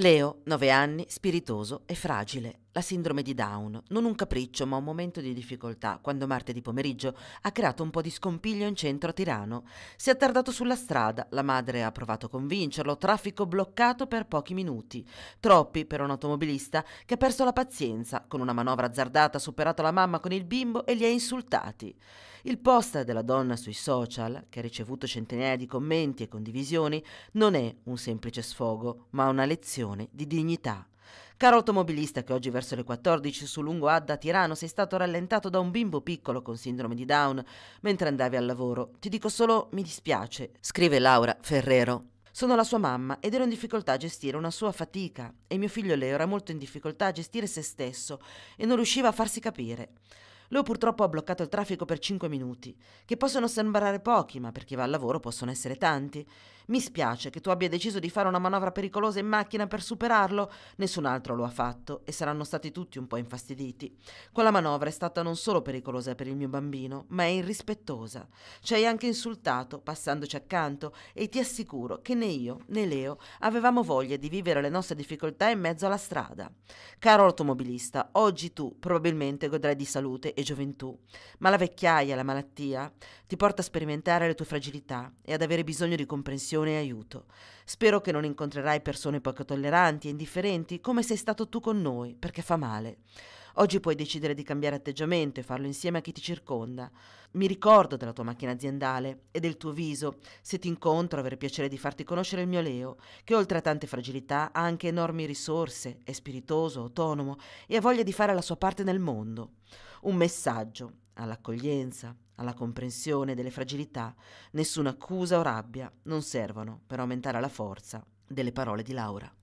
Leo, nove anni, spiritoso e fragile. La sindrome di Down, non un capriccio ma un momento di difficoltà, quando martedì pomeriggio ha creato un po' di scompiglio in centro a Tirano. Si è tardato sulla strada, la madre ha provato a convincerlo, traffico bloccato per pochi minuti. Troppi per un automobilista che ha perso la pazienza, con una manovra azzardata ha superato la mamma con il bimbo e li ha insultati. Il post della donna sui social, che ha ricevuto centinaia di commenti e condivisioni, non è un semplice sfogo, ma una lezione di dignità. Caro automobilista che oggi verso le 14 su lungo Adda Tirano sei stato rallentato da un bimbo piccolo con sindrome di Down mentre andavi al lavoro, ti dico solo mi dispiace, scrive Laura Ferrero. Sono la sua mamma ed ero in difficoltà a gestire una sua fatica e mio figlio Leo era molto in difficoltà a gestire se stesso e non riusciva a farsi capire. Leo purtroppo ha bloccato il traffico per 5 minuti, che possono sembrare pochi, ma per chi va al lavoro possono essere tanti. Mi spiace che tu abbia deciso di fare una manovra pericolosa in macchina per superarlo, nessun altro lo ha fatto e saranno stati tutti un po' infastiditi. Quella manovra è stata non solo pericolosa per il mio bambino, ma è irrispettosa. Ci hai anche insultato passandoci accanto e ti assicuro che né io né Leo avevamo voglia di vivere le nostre difficoltà in mezzo alla strada. Caro automobilista, oggi tu probabilmente godrai di salute e gioventù, ma la vecchiaia, la malattia, ti porta a sperimentare le tue fragilità e ad avere bisogno di comprensione e aiuto. Spero che non incontrerai persone poco tolleranti e indifferenti come sei stato tu con noi, perché fa male. Oggi puoi decidere di cambiare atteggiamento e farlo insieme a chi ti circonda. Mi ricordo della tua macchina aziendale e del tuo viso. Se ti incontro avrei piacere di farti conoscere il mio Leo, che oltre a tante fragilità ha anche enormi risorse, è spiritoso, autonomo e ha voglia di fare la sua parte nel mondo. Un messaggio all'accoglienza, alla comprensione delle fragilità, nessuna accusa o rabbia non servono per aumentare la forza delle parole di Laura.